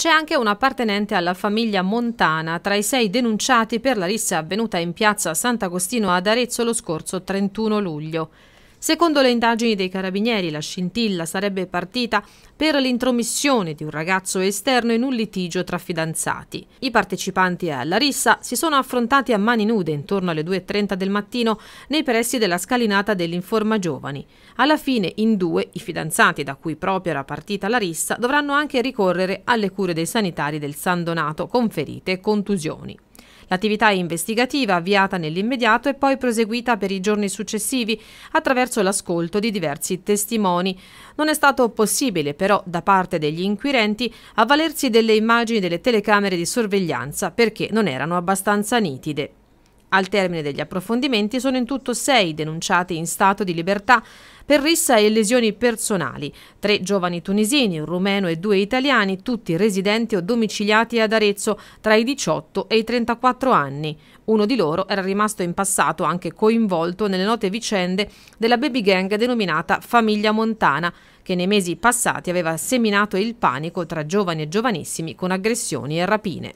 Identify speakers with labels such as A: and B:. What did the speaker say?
A: C'è anche un appartenente alla famiglia Montana tra i sei denunciati per la rissa avvenuta in piazza Sant'Agostino ad Arezzo lo scorso 31 luglio. Secondo le indagini dei carabinieri, la scintilla sarebbe partita per l'intromissione di un ragazzo esterno in un litigio tra fidanzati. I partecipanti alla rissa si sono affrontati a mani nude intorno alle 2.30 del mattino nei pressi della scalinata dell'Informa Giovani. Alla fine, in due, i fidanzati da cui proprio era partita la rissa dovranno anche ricorrere alle cure dei sanitari del San Donato con ferite e contusioni. L'attività investigativa avviata nell'immediato è poi proseguita per i giorni successivi attraverso l'ascolto di diversi testimoni. Non è stato possibile però da parte degli inquirenti avvalersi delle immagini delle telecamere di sorveglianza perché non erano abbastanza nitide. Al termine degli approfondimenti sono in tutto sei denunciati in stato di libertà per rissa e lesioni personali, tre giovani tunisini, un rumeno e due italiani, tutti residenti o domiciliati ad Arezzo tra i 18 e i 34 anni. Uno di loro era rimasto in passato anche coinvolto nelle note vicende della baby gang denominata Famiglia Montana, che nei mesi passati aveva seminato il panico tra giovani e giovanissimi con aggressioni e rapine.